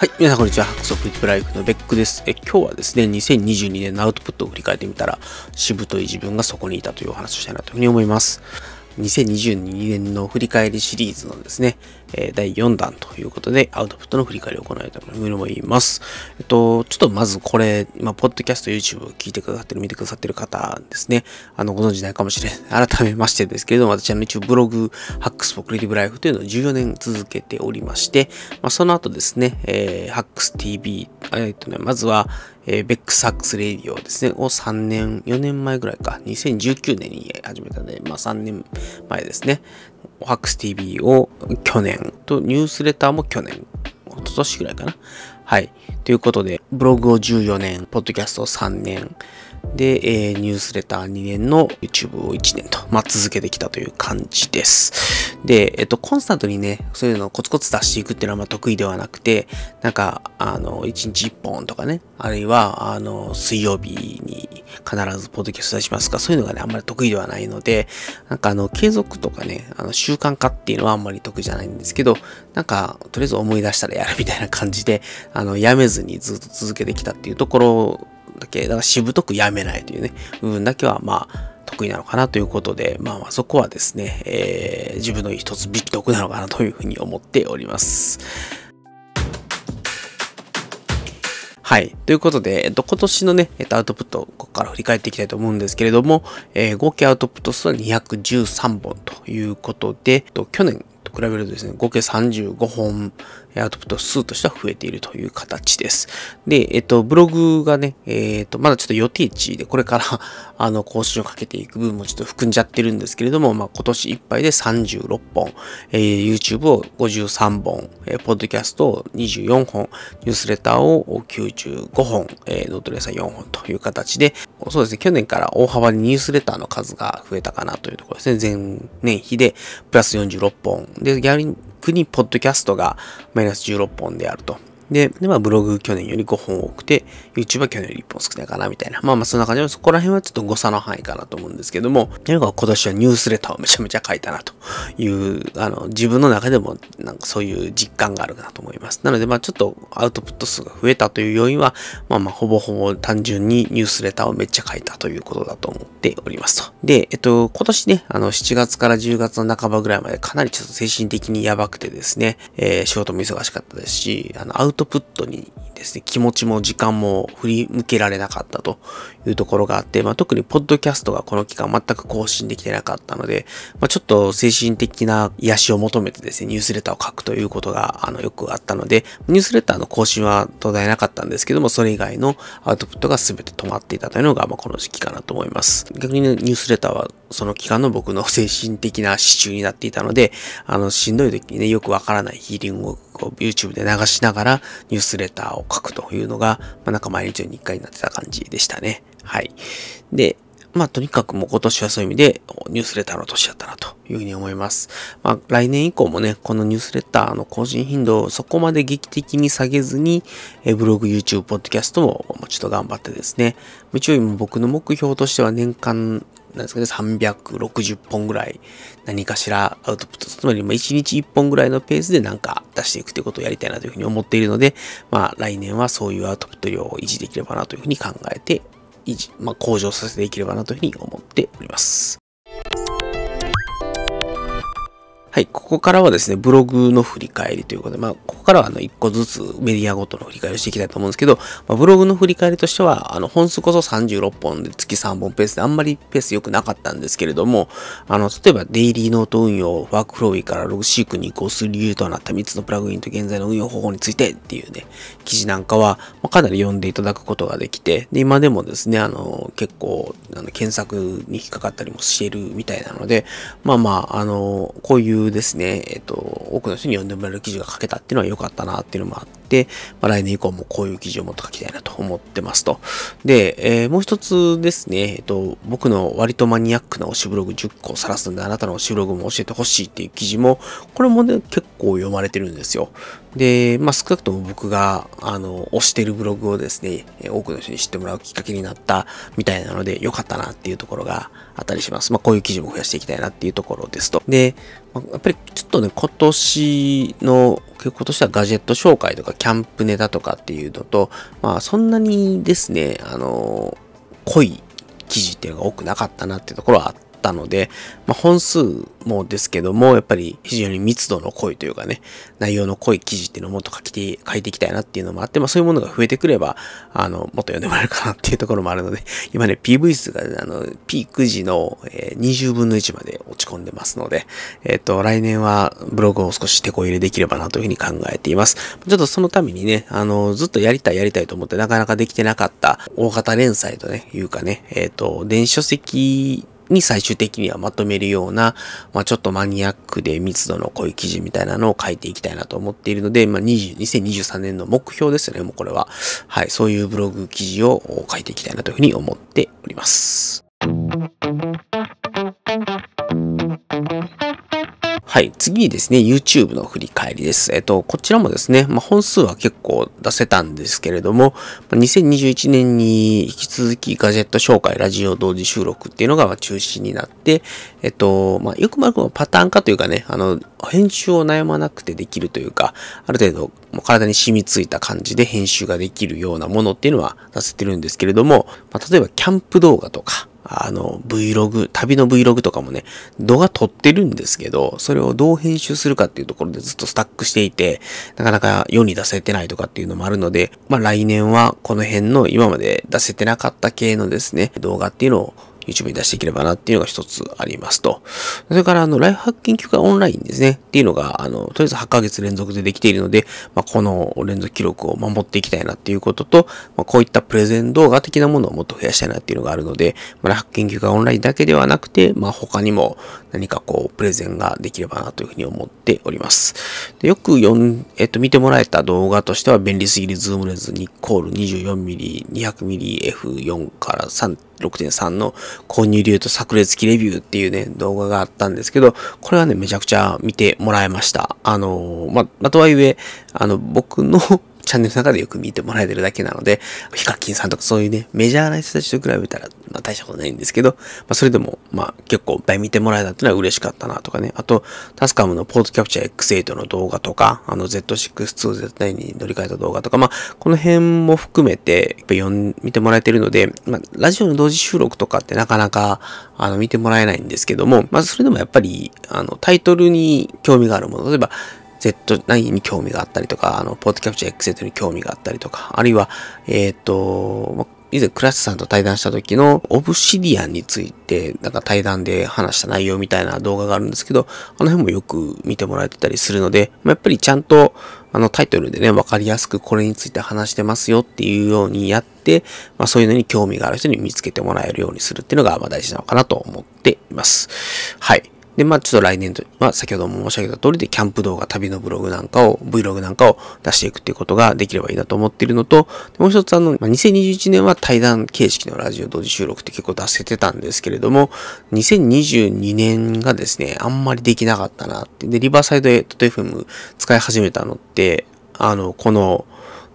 はい、皆さんこんにちは。ハックソフリップライフのベックです。え、今日はですね、2022年のアウトプットを振り返ってみたら、しぶとい自分がそこにいたというお話をしたいなというふうに思います。2022年の振り返りシリーズのですね、え第4弾ということで、アウトプットの振り返りを行いたいと思います。えっと、ちょっとまずこれ、まあ、ポッドキャスト、YouTube を聞いてくださってる、見てくださってる方ですね、あの、ご存知ないかもしれない。改めましてですけれども、私は一応ブログ、ハックスポクリティブライフというのを14年続けておりまして、まあ、その後ですね、えー、ハックス TV、えっとね、まずは、えー、ベックサックスレディオですね、を3年、4年前ぐらいか、2019年に始めたので、まあ3年前ですね、オハックス TV を去年と、ニュースレターも去年、一昨年ぐらいかな。はい。ということで、ブログを14年、ポッドキャストを3年、で、えー、ニュースレター2年の YouTube を1年と、まあ、続けてきたという感じです。で、えっと、コンスタントにね、そういうのをコツコツ出していくっていうのはま得意ではなくて、なんか、あの、1日1本とかね、あるいは、あの、水曜日に必ずポッドキャスト出しますか、そういうのがね、あんまり得意ではないので、なんかあの、継続とかね、あの、習慣化っていうのはあんまり得意じゃないんですけど、なんか、とりあえず思い出したらやるみたいな感じで、あの、やめずにずっと続けてきたっていうところだけ、だからしぶとくやめないというね、部分だけはまあ、得意なのかなということで、まあ、まあそこはですね、えー、自分の一つ美徳なのかなというふうに思っております。はい。ということで、えっと、今年のね、えっと、アウトプット、ここから振り返っていきたいと思うんですけれども、えー、合計アウトプット数は213本ということで、えっと、去年と比べるとですね、合計35本アウトプット数としては増えているという形です。で、えっと、ブログがね、えっと、まだちょっと予定値でこれからあの、更新をかけていく分もちょっと含んじゃってるんですけれども、まあ、今年いっぱいで36本、えー、YouTube を53本、えー、ポッドキャストを24本、ニュースレターを95本、えー、ノートレーサー4本という形で、そうですね、去年から大幅にニュースレターの数が増えたかなというところですね。前年比でプラス46本。で、逆ににポッドキャストがマイナス16本であると。で、でまあ、ブログ去年より5本多くて、YouTube は去年より1本少ないかな、みたいな。まあまあ、そんな感じで、そこら辺はちょっと誤差の範囲かなと思うんですけども、なんか今年はニュースレターをめちゃめちゃ書いたな、という、あの、自分の中でも、なんかそういう実感があるかなと思います。なので、まあ、ちょっとアウトプット数が増えたという要因は、まあまあ、ほぼほぼ単純にニュースレターをめっちゃ書いたということだと思っておりますと。で、えっと、今年ね、あの、7月から10月の半ばぐらいまでかなりちょっと精神的にやばくてですね、えー、仕事も忙しかったですし、あの、アウトトプットにですね、気持ちも時間も振り向けられなかったというところがあって、まあ、特にポッドキャストがこの期間全く更新できてなかったので、まあ、ちょっと精神的な癒しを求めてですね、ニュースレターを書くということが、あの、よくあったので、ニュースレターの更新は途絶えなかったんですけども、それ以外のアウトプットが全て止まっていたというのが、まあ、この時期かなと思います。逆に、ね、ニュースレターはその期間の僕の精神的な支柱になっていたので、あの、しんどい時にね、よくわからないヒーリングを YouTube で流しながらニュースレターを書くというのが、まあ、なんか毎日の一回になってた感じでしたね。はい。で、まあとにかくもう今年はそういう意味でニュースレターの年だったなというふうに思います。まあ来年以降もね、このニュースレターの更新頻度をそこまで劇的に下げずに、えブログ、YouTube、ポッドキャストももうちょっと頑張ってですね、一応今僕の目標としては年間なんですかね、360本ぐらい何かしらアウトプット、つまり1日1本ぐらいのペースでなんか出していくということをやりたいなというふうに思っているので、まあ来年はそういうアウトプット量を維持できればなというふうに考えて、維持、まあ向上させていければなというふうに思っております。はい、ここからはですね、ブログの振り返りということで、まあ、ここからはあの、一個ずつメディアごとの振り返りをしていきたいと思うんですけど、まあ、ブログの振り返りとしては、あの、本数こそ36本で月3本ペースで、あんまりペース良くなかったんですけれども、あの、例えば、デイリーノート運用、ワークフローーからログシークに移行する理由となった3つのプラグインと現在の運用方法についてっていうね、記事なんかは、まあ、かなり読んでいただくことができて、で、今でもですね、あの、結構、あの、検索に引っかかったりもしているみたいなので、まあまあ、あの、こういうですね、えっと、多くの人に読んでもらえる記事が書けたっていうのは良かったなっていうのもあって、、まあ、来年以降もこういう記事をもっと書きたいなと思ってますと。で、えー、もう一つですね、えっと、僕の割とマニアックな推しブログ10個晒すんで、あなたの推しブログも教えてほしいっていう記事も、これもね、結構読まれてるんですよ。で、まあ、少なくとも僕が、あの、推してるブログをですね、多くの人に知ってもらうきっかけになったみたいなので、良かったなっていうところがあったりします。まあ、こういう記事も増やしていきたいなっていうところですと。で、まあ、やっぱりちょっとね、今年の、今年はガジェット紹介とかキャンプネタとかっていうのと、まあそんなにですね、あの、濃い記事っていうのが多くなかったなっていうところはあっったので、まあ、本数もですけども、やっぱり非常に密度の濃いというかね、内容の濃い記事っていうのをもっと書きて、書いていきたいなっていうのもあって、まあ、そういうものが増えてくれば、あの、もっと読んでもらえるかなっていうところもあるので、今ね、PV 数が、あの、ピーク時の、えー、20分の1まで落ち込んでますので、えっ、ー、と、来年はブログを少し手こ入れできればなというふうに考えています。ちょっとそのためにね、あの、ずっとやりたいやりたいと思ってなかなかできてなかった大型連載とね、いうかね、えっ、ー、と、電子書籍に最終的にはまとめるような、まあ、ちょっとマニアックで密度の濃い記事みたいなのを書いていきたいなと思っているので、まあ、20 2023年の目標ですよね、もうこれは。はい、そういうブログ記事を書いていきたいなというふうに思っております。はい。次にですね、YouTube の振り返りです。えっと、こちらもですね、まあ、本数は結構出せたんですけれども、2021年に引き続きガジェット紹介、ラジオ同時収録っていうのが中止になって、えっと、まあ、よくまくパターン化というかね、あの、編集を悩まなくてできるというか、ある程度もう体に染みついた感じで編集ができるようなものっていうのは出せてるんですけれども、まあ、例えばキャンプ動画とか、あの、Vlog、旅の Vlog とかもね、動画撮ってるんですけど、それをどう編集するかっていうところでずっとスタックしていて、なかなか世に出せてないとかっていうのもあるので、まあ来年はこの辺の今まで出せてなかった系のですね、動画っていうのを YouTube に出していければなっていうのが一つありますと。それから、あの、ライフハック研オンラインですね。っていうのが、あの、とりあえず8ヶ月連続でできているので、まあ、この連続記録を守っていきたいなっていうことと、まあ、こういったプレゼン動画的なものをもっと増やしたいなっていうのがあるので、まあ、ライフハック研究会オンラインだけではなくて、まあ、他にも何かこう、プレゼンができればなというふうに思っております。でよく4、えっと、見てもらえた動画としては、便利すぎるズームレンズニッコール 24mm、200mmF4 から3、6.3の購入理由と炸裂機レビューっていうね、動画があったんですけど、これはね、めちゃくちゃ見てもらいました。あの、ま、まとはいえ、あの、僕のチャンネルの中でよく見てもらえてるだけなので、ヒカキンさんとかそういうね、メジャーな人たちと比べたら、まあ、大したことないんですけど、まあ、それでも、まあ、結構いっぱい見てもらえたっていうのは嬉しかったなとかね。あと、タスカムのポートキャプチャー X8 の動画とか、あの z 6 2 z 対に乗り換えた動画とか、まあ、この辺も含めて、やっぱ読ん、見てもらえてるので、まあ、ラジオの同時収録とかってなかなか、あの、見てもらえないんですけども、まあ、それでもやっぱり、あの、タイトルに興味があるもの、例えば、Z9 に興味があったりとか、あの、ポートキャプチャー X7 に興味があったりとか、あるいは、えっ、ー、と、以前クラスさんと対談した時のオブシディアンについて、なんか対談で話した内容みたいな動画があるんですけど、あの辺もよく見てもらえてたりするので、まあ、やっぱりちゃんと、あのタイトルでね、わかりやすくこれについて話してますよっていうようにやって、まあそういうのに興味がある人に見つけてもらえるようにするっていうのが、まあ大事なのかなと思っています。はい。で、まあ、ちょっと来年は先ほども申し上げた通りで、キャンプ動画、旅のブログなんかを、Vlog なんかを出していくっていうことができればいいなと思っているのと、もう一つあの、まあ、2021年は対談形式のラジオ同時収録って結構出せてたんですけれども、2022年がですね、あんまりできなかったなって。で、リバーサイド .fm 使い始めたのって、あの、この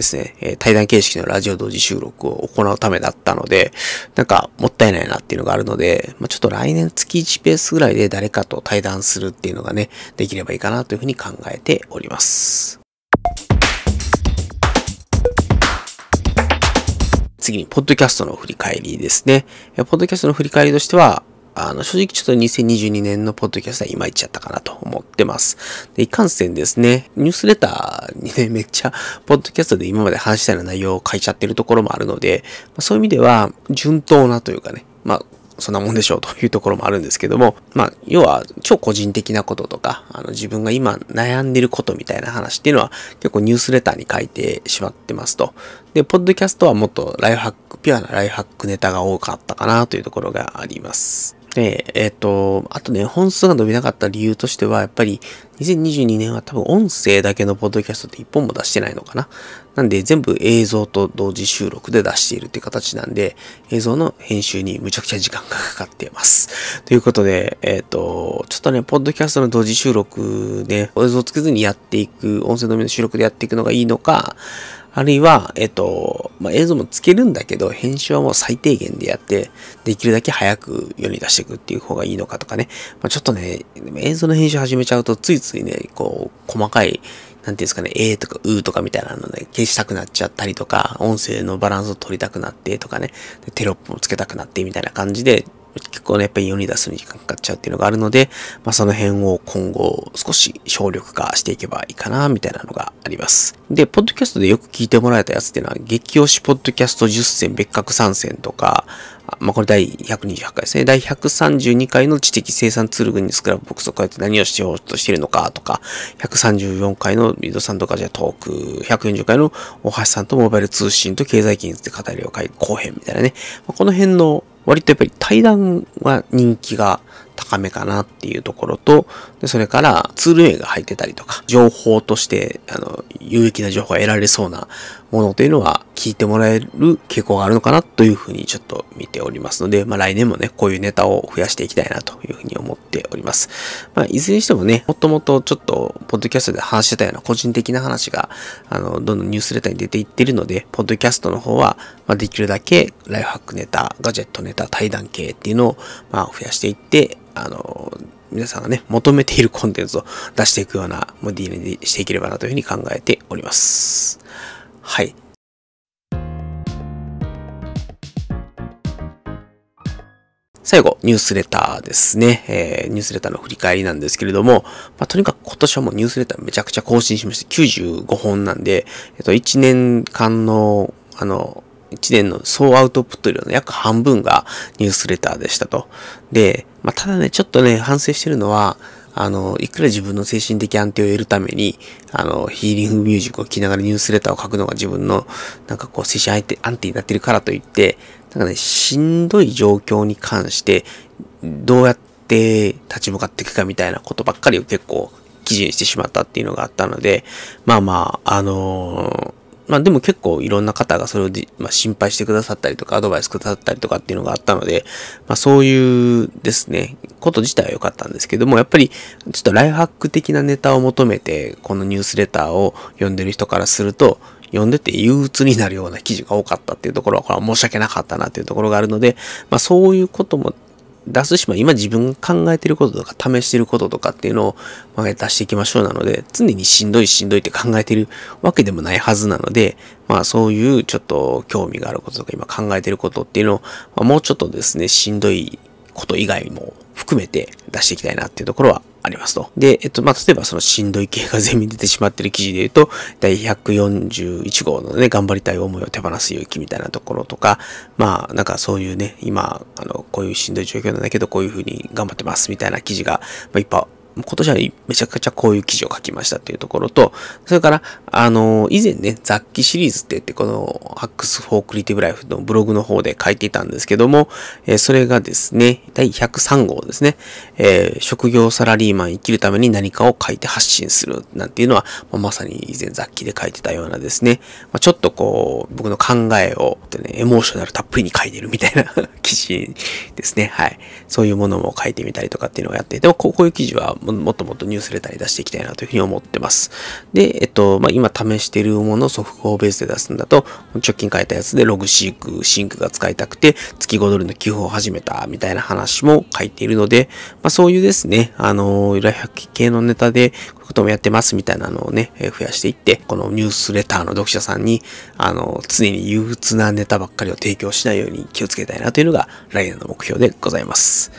ですね、えー、対談形式のラジオ同時収録を行うためだったので、なんかもったいないなっていうのがあるので、まあ、ちょっと来年月1ペースぐらいで誰かと対談するっていうのがね、できればいいかなというふうに考えております。次に、ポッドキャストの振り返りですね。ポッドキャストの振り返りとしては、あの、正直ちょっと2022年のポッドキャストは今いっちゃったかなと思ってます。で、いかんせんですね、ニュースレターにね、めっちゃ、ポッドキャストで今まで話したような内容を書いちゃってるところもあるので、そういう意味では、順当なというかね、まあ、そんなもんでしょうというところもあるんですけども、まあ、要は超個人的なこととか、あの自分が今悩んでることみたいな話っていうのは結構ニュースレターに書いてしまってますと。で、ポッドキャストはもっとライフハック、ピュアなライフハックネタが多かったかなというところがあります。で、えっ、ー、と、あとね、本数が伸びなかった理由としては、やっぱり2022年は多分音声だけのポッドキャストって一本も出してないのかな。なんで全部映像と同時収録で出しているって形なんで、映像の編集にむちゃくちゃ時間がかかっています。ということで、えっ、ー、と、ちょっとね、ポッドキャストの同時収録で、映像つけずにやっていく、音声のみの収録でやっていくのがいいのか、あるいは、えっと、まあ、映像もつけるんだけど、編集はもう最低限でやって、できるだけ早く世に出していくっていう方がいいのかとかね。まあ、ちょっとね、映像の編集始めちゃうと、ついついね、こう、細かい、なんていうんですかね、えーとかうーとかみたいなのね、消したくなっちゃったりとか、音声のバランスを取りたくなってとかね、テロップもつけたくなってみたいな感じで、結構ね、やっぱり世に出すに時間かかっちゃうっていうのがあるので、まあその辺を今後少し省力化していけばいいかな、みたいなのがあります。で、ポッドキャストでよく聞いてもらえたやつっていうのは、激推しポッドキャスト10選別格参戦とか、まあ、これ第128回ですね。第132回の知的生産ツール群にスクラップボックスをこうやって何をしようとしているのかとか、134回のリードさんとかじゃトーク、140回の大橋さんとモバイル通信と経済技術で語りを書い後編みたいなね。まあ、この辺の割とやっぱり対談は人気が高めかなっていうところと、でそれからツール名が入ってたりとか、情報として、あの、有益な情報が得られそうなものというのは聞いてもらえる傾向があるのかなというふうにちょっと見ておりますので、まあ来年もね、こういうネタを増やしていきたいなというふうに思っております。まあいずれにしてもね、もともとちょっと、ポッドキャストで話してたような個人的な話が、あの、どんどんニュースレターに出ていってるので、ポッドキャストの方は、まあできるだけライフハックネタ、ガジェットネタ、対談系っていうのを、まあ増やしていって、あの、皆さんがね、求めているコンテンツを出していくようなモディにしていければなというふうに考えております。はい。最後、ニュースレターですね。えー、ニュースレターの振り返りなんですけれども、まあ、とにかく今年はもうニュースレターめちゃくちゃ更新しまして、95本なんで、えっと、1年間の、あの、1年の総アウトプット量の約半分がニュースレターでしたと。で、まあ、ただね、ちょっとね、反省してるのは、あの、いくら自分の精神的安定を得るために、あの、ヒーリングミュージックを聴きながらニュースレターを書くのが自分の、なんかこう、精神安定安定になってるからといって、なんかね、しんどい状況に関して、どうやって立ち向かっていくかみたいなことばっかりを結構記事にしてしまったっていうのがあったので、まあまあ、あのーまあでも結構いろんな方がそれをじ、まあ、心配してくださったりとか、アドバイスくださったりとかっていうのがあったので、まあそういうですね、こと自体は良かったんですけども、やっぱりちょっとライフハック的なネタを求めて、このニュースレターを読んでる人からすると、読んでて憂鬱になるような記事が多かったっていうところは、これは申し訳なかったなっていうところがあるので、まあそういうことも出すし、も今自分考えてることとか試してることとかっていうのを、まあ、出していきましょうなので、常にしんどいしんどいって考えてるわけでもないはずなので、まあそういうちょっと興味があることとか今考えてることっていうのを、もうちょっとですね、しんどいこと以外も含めて出していきたいなっていうところはありますと。で、えっと、まあ、例えばそのしんどい系が全面に出てしまってる記事で言うと、第141号のね、頑張りたい思いを手放す勇気みたいなところとか、まあ、なんかそういうね、今、あの、こういうしんどい状況なんだけど、こういうふうに頑張ってますみたいな記事が、まあ、いっぱい今年はめちゃくちゃこういう記事を書きましたっていうところと、それから、あの、以前ね、雑記シリーズって言って、この、ハックス・フォー・クリエイティブ・ライフのブログの方で書いていたんですけども、えー、それがですね、第103号ですね、えー、職業サラリーマン生きるために何かを書いて発信するなんていうのは、まあ、まさに以前雑記で書いてたようなですね、まあ、ちょっとこう、僕の考えを、ね、エモーショナルたっぷりに書いてるみたいな 記事ですね、はい。そういうものも書いてみたりとかっていうのをやってでも、こういう記事は、もっともっとニュースレターに出していきたいなというふうに思ってます。で、えっと、まあ、今試しているものをソフベースで出すんだと、直近変えたやつでログシーク、シンクが使いたくて、月5ドルの寄付を始めたみたいな話も書いているので、まあ、そういうですね、あのー、ライフ系のネタで、こともやってますみたいなのをね、え増やしていって、このニュースレターの読者さんに、あの、常に憂鬱なネタばっかりを提供しないように気をつけたいなというのが来年の目標でございます。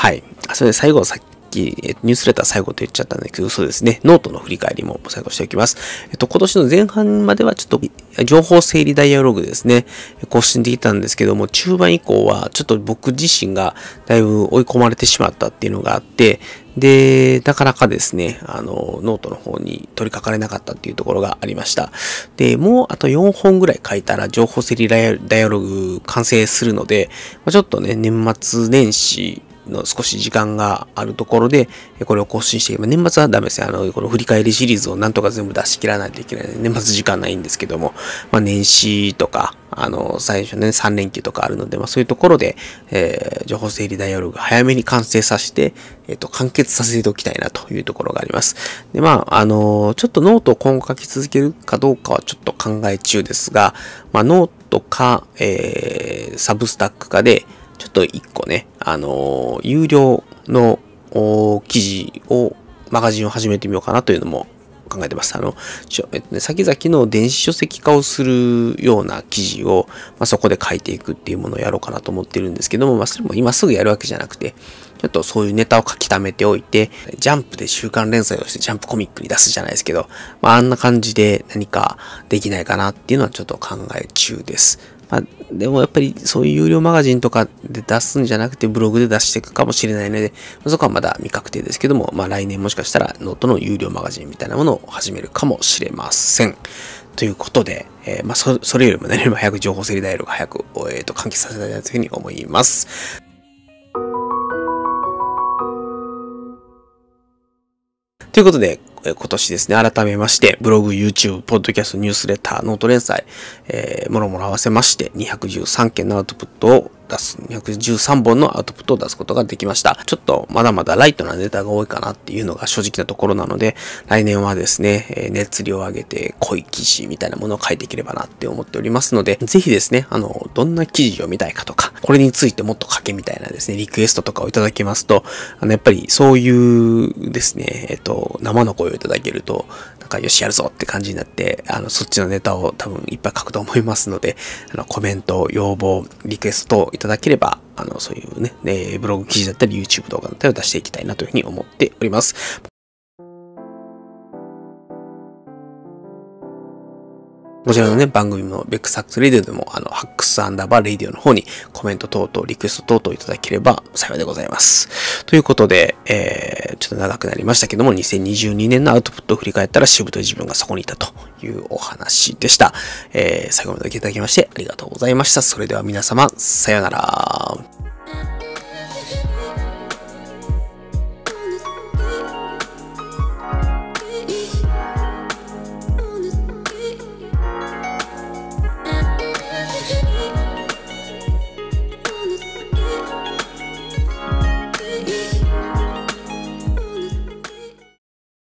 はい。それで最後、さっき、ニュースレター最後と言っちゃったんですけど、そうですね。ノートの振り返りも最後しておきます。えっと、今年の前半まではちょっと、情報整理ダイアログですね、更新できたんですけども、中盤以降は、ちょっと僕自身がだいぶ追い込まれてしまったっていうのがあって、で、なかなかですね、あの、ノートの方に取り掛かれなかったっていうところがありました。で、もうあと4本ぐらい書いたら情報整理ダイアログ完成するので、まあ、ちょっとね、年末年始の少し時間があるところで、これを更新して、ま年末はダメですね。あの、この振り返りシリーズをなんとか全部出し切らないといけない。年末時間ないんですけども、まあ、年始とか、あの、最初ね、3連休とかあるので、まあ、そういうところで、えー、情報整理ダイアログ早めに完成させて、えっ、ー、と、完結させておきたいなというところがあります。で、まあ、あのー、ちょっとノートを今後書き続けるかどうかはちょっと考え中ですが、まあ、ノートか、えー、サブスタックかで、ちょっと一個ね、あのー、有料の記事を、マガジンを始めてみようかなというのも考えてます。あの、ちょえっとね、先々の電子書籍化をするような記事を、まあ、そこで書いていくっていうものをやろうかなと思ってるんですけども、まあ、それも今すぐやるわけじゃなくて、ちょっとそういうネタを書き溜めておいて、ジャンプで週刊連載をしてジャンプコミックに出すじゃないですけど、まあ、あんな感じで何かできないかなっていうのはちょっと考え中です。まあ、でもやっぱりそういう有料マガジンとかで出すんじゃなくてブログで出していくかもしれないので、そこはまだ未確定ですけども、まあ来年もしかしたらノートの有料マガジンみたいなものを始めるかもしれません。ということで、えー、まあそ、それよりも何よりも早く情報整理ダイロが早く、えっ、ー、と、完結させたいなというふうに思います。ということで、今年ですね、改めまして、ブログ、YouTube、ポッドキャスト、ニュースレター、ノート連載、えー、もろもろ合わせまして、213件のアウトプットを出す、213本のアウトプットを出すことができました。ちょっとまだまだライトなネタが多いかなっていうのが正直なところなので、来年はですね、え熱量を上げて濃い記事みたいなものを書いていければなって思っておりますので、ぜひですね、あの、どんな記事を見たいかとか、これについてもっと書けみたいなですね、リクエストとかをいただけますと、あの、やっぱりそういうですね、えっ、と、生の声をいただけると、なんかよしやるぞって感じになって、あの、そっちのネタを多分いっぱい書くと思いますので、あの、コメント、要望、リクエストをいただければ、あの、そういうね、ブログ記事だったり YouTube 動画だったりを出していきたいなというふうに思っております。こちらのね、番組のベックサックスレディオでも、あの、ハックスアンダーバーレディオの方にコメント等々、リクエスト等々いただければ幸いでございます。ということで、えー、ちょっと長くなりましたけども、2022年のアウトプットを振り返ったらしぶとい自分がそこにいたというお話でした。えー、最後までお聞きいただきましてありがとうございました。それでは皆様、さようなら。